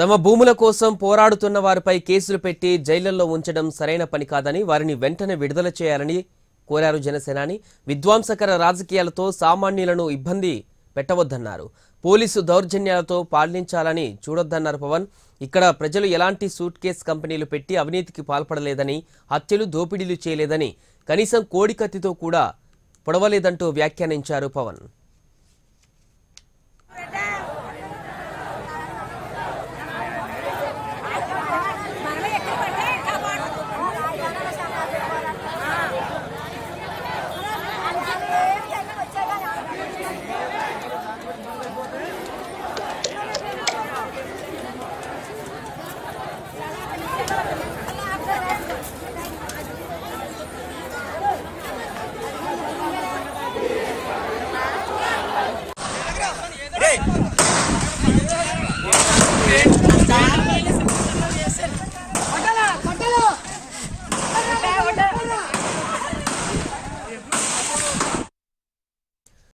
తమ భూముల కోసం పోరాడుతున్న వారిపై కేసులు పెట్టి జైళ్లలో ఉంచడం సరైన పని కాదని వారిని వెంటనే విడుదల చేయాలని కోరారు జనసేనాని విధ్వంసకర రాజకీయాలతో సామాన్యులను ఇబ్బంది పెట్టవద్దన్నారు పోలీసు దౌర్జన్యాలతో పాలించాలని చూడొద్దన్నారు పవన్ ఇక్కడ ప్రజలు ఎలాంటి సూట్ కేస్ కంపెనీలు పెట్టి అవినీతికి పాల్పడలేదని హత్యలు దోపిడీలు చేయలేదని కనీసం కోడికత్తితో కూడా పొడవలేదంటూ వ్యాఖ్యానించారు పవన్